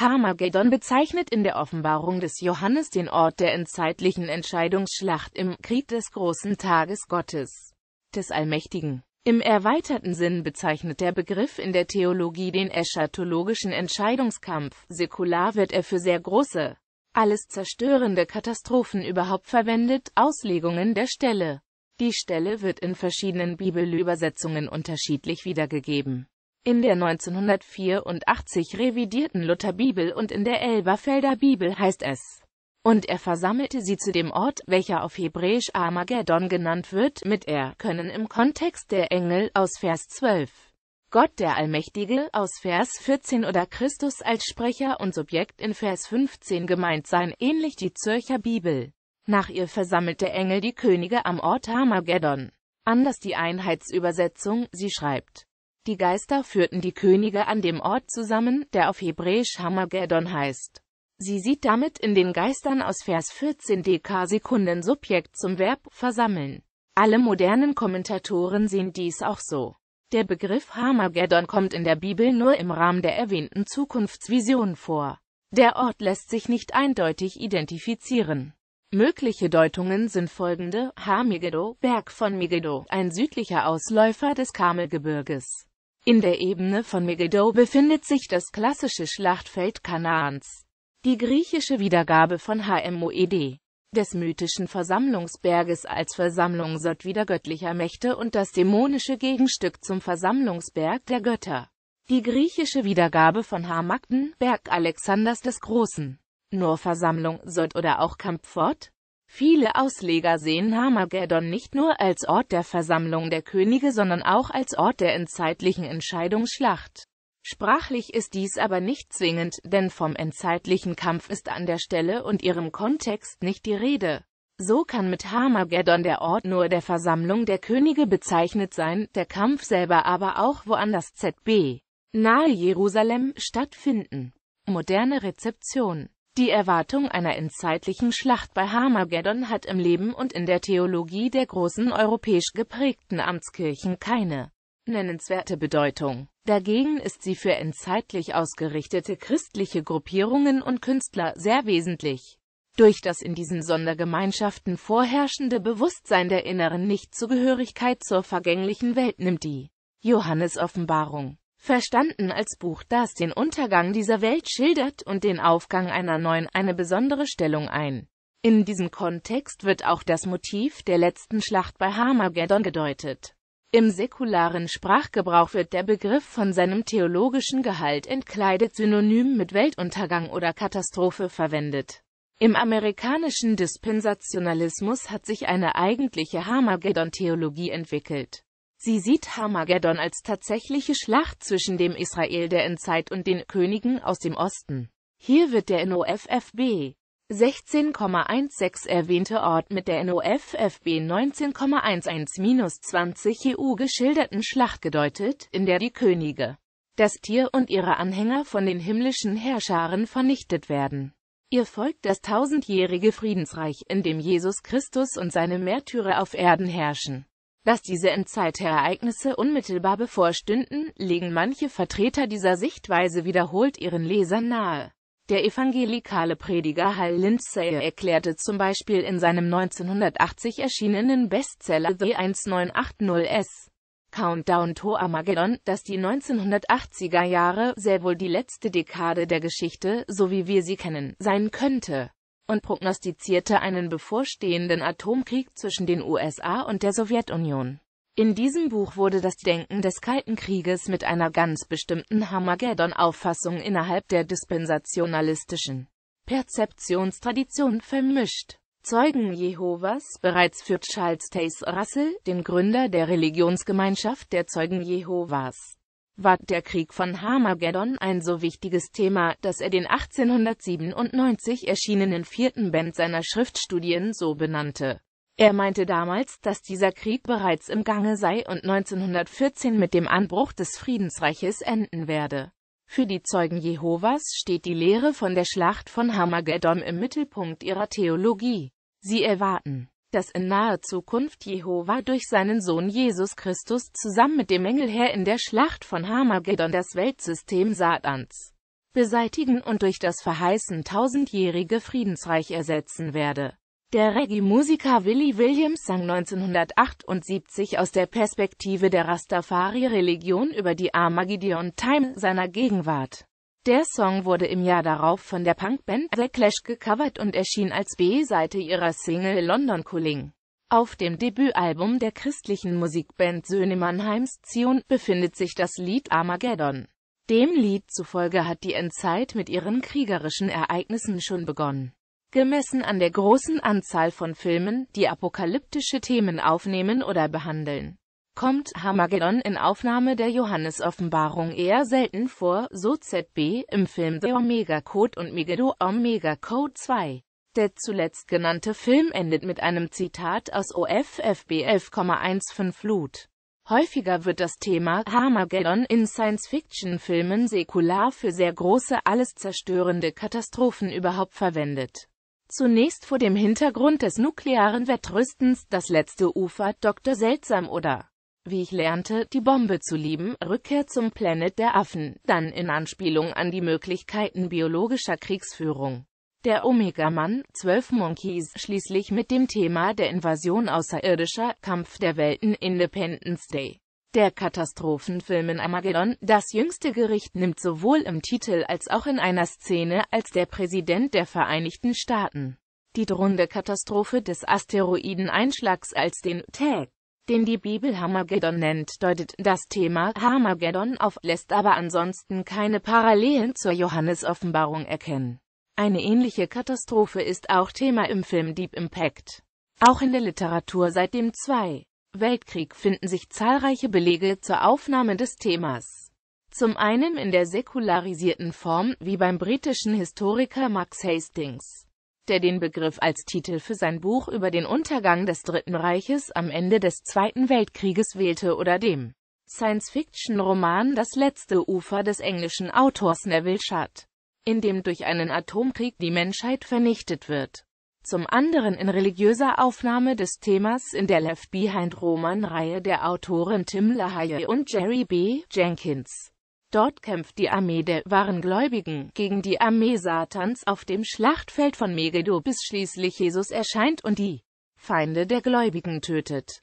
Harmageddon bezeichnet in der Offenbarung des Johannes den Ort der endzeitlichen Entscheidungsschlacht im Krieg des großen Tages Gottes, des Allmächtigen. Im erweiterten Sinn bezeichnet der Begriff in der Theologie den eschatologischen Entscheidungskampf. Säkular wird er für sehr große, alles zerstörende Katastrophen überhaupt verwendet, Auslegungen der Stelle. Die Stelle wird in verschiedenen Bibelübersetzungen unterschiedlich wiedergegeben. In der 1984 revidierten Lutherbibel und in der Elberfelder Bibel heißt es, und er versammelte sie zu dem Ort, welcher auf Hebräisch Armageddon genannt wird, mit er können im Kontext der Engel aus Vers 12. Gott der Allmächtige aus Vers 14 oder Christus als Sprecher und Subjekt in Vers 15 gemeint sein, ähnlich die Zürcher Bibel. Nach ihr versammelte Engel die Könige am Ort Armageddon. Anders die Einheitsübersetzung, sie schreibt, die Geister führten die Könige an dem Ort zusammen, der auf Hebräisch Hamagedon heißt. Sie sieht damit in den Geistern aus Vers 14 dk Sekunden Subjekt zum Verb versammeln. Alle modernen Kommentatoren sehen dies auch so. Der Begriff Hamageddon kommt in der Bibel nur im Rahmen der erwähnten Zukunftsvision vor. Der Ort lässt sich nicht eindeutig identifizieren. Mögliche Deutungen sind folgende: ha Berg von Megiddo, ein südlicher Ausläufer des Karmelgebirges. In der Ebene von Megiddo befindet sich das klassische Schlachtfeld Kanaans. Die griechische Wiedergabe von Hmoed, des mythischen Versammlungsberges als Versammlungsort wieder göttlicher Mächte und das dämonische Gegenstück zum Versammlungsberg der Götter. Die griechische Wiedergabe von Hamakten, Berg Alexanders des Großen. Nur Versammlung Sod oder auch Kampfort? Viele Ausleger sehen Armageddon nicht nur als Ort der Versammlung der Könige, sondern auch als Ort der endzeitlichen Entscheidungsschlacht. Sprachlich ist dies aber nicht zwingend, denn vom endzeitlichen Kampf ist an der Stelle und ihrem Kontext nicht die Rede. So kann mit Armageddon der Ort nur der Versammlung der Könige bezeichnet sein, der Kampf selber aber auch woanders ZB nahe Jerusalem stattfinden. Moderne Rezeption die Erwartung einer endzeitlichen Schlacht bei Harmageddon hat im Leben und in der Theologie der großen europäisch geprägten Amtskirchen keine nennenswerte Bedeutung. Dagegen ist sie für endzeitlich ausgerichtete christliche Gruppierungen und Künstler sehr wesentlich. Durch das in diesen Sondergemeinschaften vorherrschende Bewusstsein der inneren Nichtzugehörigkeit zur vergänglichen Welt nimmt die Johannes-Offenbarung verstanden als Buch, das den Untergang dieser Welt schildert und den Aufgang einer neuen, eine besondere Stellung ein. In diesem Kontext wird auch das Motiv der letzten Schlacht bei Harmageddon gedeutet. Im säkularen Sprachgebrauch wird der Begriff von seinem theologischen Gehalt entkleidet synonym mit Weltuntergang oder Katastrophe verwendet. Im amerikanischen Dispensationalismus hat sich eine eigentliche Harmageddon-Theologie entwickelt. Sie sieht Harmageddon als tatsächliche Schlacht zwischen dem Israel der Endzeit und den Königen aus dem Osten. Hier wird der NOFFB 16,16 erwähnte Ort mit der NOFFB 19,11-20 EU geschilderten Schlacht gedeutet, in der die Könige, das Tier und ihre Anhänger von den himmlischen Herrscharen vernichtet werden. Ihr folgt das tausendjährige Friedensreich, in dem Jesus Christus und seine Märtyrer auf Erden herrschen dass diese Endzeitereignisse unmittelbar bevorstünden, legen manche Vertreter dieser Sichtweise wiederholt ihren Lesern nahe. Der evangelikale Prediger Hal Lindsay erklärte zum Beispiel in seinem 1980 erschienenen Bestseller The 1980s Countdown to Armageddon, dass die 1980er Jahre sehr wohl die letzte Dekade der Geschichte, so wie wir sie kennen, sein könnte und prognostizierte einen bevorstehenden Atomkrieg zwischen den USA und der Sowjetunion. In diesem Buch wurde das Denken des Kalten Krieges mit einer ganz bestimmten Hamageddon-Auffassung innerhalb der dispensationalistischen Perzeptionstradition vermischt. Zeugen Jehovas, bereits für Charles Taze Russell, den Gründer der Religionsgemeinschaft der Zeugen Jehovas, war der Krieg von Harmageddon ein so wichtiges Thema, dass er den 1897 erschienenen vierten Band seiner Schriftstudien so benannte. Er meinte damals, dass dieser Krieg bereits im Gange sei und 1914 mit dem Anbruch des Friedensreiches enden werde. Für die Zeugen Jehovas steht die Lehre von der Schlacht von Harmageddon im Mittelpunkt ihrer Theologie. Sie erwarten dass in naher Zukunft Jehova durch seinen Sohn Jesus Christus zusammen mit dem Engelherr in der Schlacht von Harmageddon das Weltsystem Satans beseitigen und durch das verheißen tausendjährige Friedensreich ersetzen werde. Der Reggae-Musiker Willie Williams sang 1978 aus der Perspektive der Rastafari-Religion über die Armageddon Time seiner Gegenwart. Der Song wurde im Jahr darauf von der Punkband The Clash gecovert und erschien als B-Seite ihrer Single London Cooling. Auf dem Debütalbum der christlichen Musikband Söhne Mannheims Zion befindet sich das Lied Armageddon. Dem Lied zufolge hat die Endzeit mit ihren kriegerischen Ereignissen schon begonnen. Gemessen an der großen Anzahl von Filmen, die apokalyptische Themen aufnehmen oder behandeln, kommt Hamagedon in Aufnahme der Johannes-Offenbarung eher selten vor, so ZB im Film The Omega Code und Megiddo Omega Code 2. Der zuletzt genannte Film endet mit einem Zitat aus OFFB 11,15 Flut. Häufiger wird das Thema Harmageddon in Science-Fiction-Filmen säkular für sehr große, alles zerstörende Katastrophen überhaupt verwendet. Zunächst vor dem Hintergrund des nuklearen Wettrüstens das letzte Ufer, Dr. Seltsam oder wie ich lernte, die Bombe zu lieben, Rückkehr zum Planet der Affen, dann in Anspielung an die Möglichkeiten biologischer Kriegsführung. Der Omega-Mann, zwölf Monkeys, schließlich mit dem Thema der Invasion außerirdischer, Kampf der Welten, Independence Day. Der Katastrophenfilm in Armageddon, das jüngste Gericht nimmt sowohl im Titel als auch in einer Szene als der Präsident der Vereinigten Staaten die drohende Katastrophe des Asteroideneinschlags als den Tag den die Bibel Harmageddon nennt, deutet das Thema Harmageddon auf, lässt aber ansonsten keine Parallelen zur Johannes-Offenbarung erkennen. Eine ähnliche Katastrophe ist auch Thema im Film Deep Impact. Auch in der Literatur seit dem Zwei Weltkrieg finden sich zahlreiche Belege zur Aufnahme des Themas. Zum einen in der säkularisierten Form, wie beim britischen Historiker Max Hastings der den Begriff als Titel für sein Buch über den Untergang des Dritten Reiches am Ende des Zweiten Weltkrieges wählte oder dem Science-Fiction-Roman Das letzte Ufer des englischen Autors Neville Shad, in dem durch einen Atomkrieg die Menschheit vernichtet wird. Zum anderen in religiöser Aufnahme des Themas in der Left Behind-Roman-Reihe der Autoren Tim LaHaye und Jerry B. Jenkins. Dort kämpft die Armee der wahren Gläubigen gegen die Armee Satans auf dem Schlachtfeld von Megiddo bis schließlich Jesus erscheint und die Feinde der Gläubigen tötet.